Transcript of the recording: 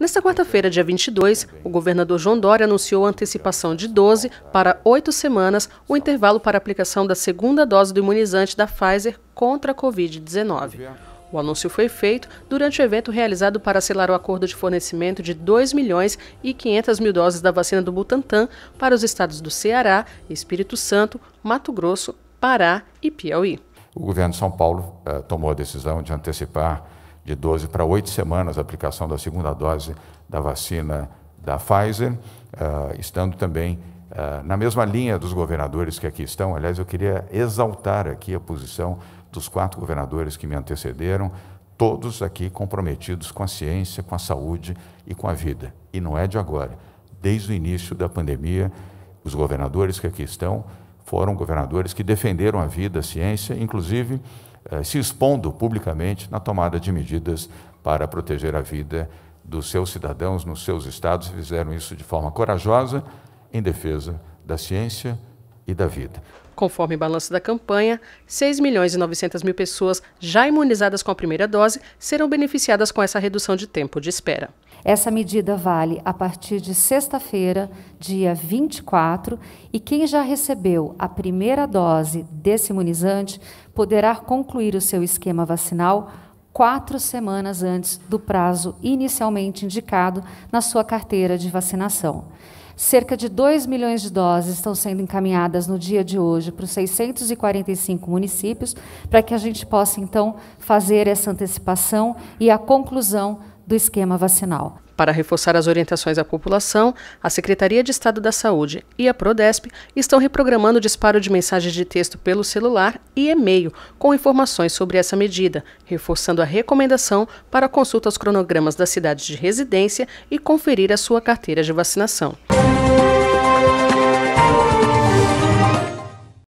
Nesta quarta-feira, dia 22, o governador João Dória anunciou a antecipação de 12 para 8 semanas o intervalo para aplicação da segunda dose do imunizante da Pfizer contra a Covid-19. O anúncio foi feito durante o evento realizado para selar o acordo de fornecimento de 2 milhões e 500 mil doses da vacina do Butantan para os estados do Ceará, Espírito Santo, Mato Grosso, Pará e Piauí. O governo de São Paulo eh, tomou a decisão de antecipar de 12 para 8 semanas a aplicação da segunda dose da vacina da Pfizer, ah, estando também ah, na mesma linha dos governadores que aqui estão. Aliás, eu queria exaltar aqui a posição dos quatro governadores que me antecederam, todos aqui comprometidos com a ciência, com a saúde e com a vida. E não é de agora. Desde o início da pandemia, os governadores que aqui estão foram governadores que defenderam a vida, a ciência, inclusive eh, se expondo publicamente na tomada de medidas para proteger a vida dos seus cidadãos nos seus estados, fizeram isso de forma corajosa em defesa da ciência, e da vida. Conforme balanço da campanha, 6 milhões e 900 mil pessoas já imunizadas com a primeira dose serão beneficiadas com essa redução de tempo de espera. Essa medida vale a partir de sexta-feira, dia 24, e quem já recebeu a primeira dose desse imunizante poderá concluir o seu esquema vacinal quatro semanas antes do prazo inicialmente indicado na sua carteira de vacinação. Cerca de 2 milhões de doses estão sendo encaminhadas no dia de hoje para os 645 municípios, para que a gente possa, então, fazer essa antecipação e a conclusão do esquema vacinal. Para reforçar as orientações à população, a Secretaria de Estado da Saúde e a Prodesp estão reprogramando o disparo de mensagens de texto pelo celular e e-mail com informações sobre essa medida, reforçando a recomendação para consulta aos cronogramas das cidades de residência e conferir a sua carteira de vacinação.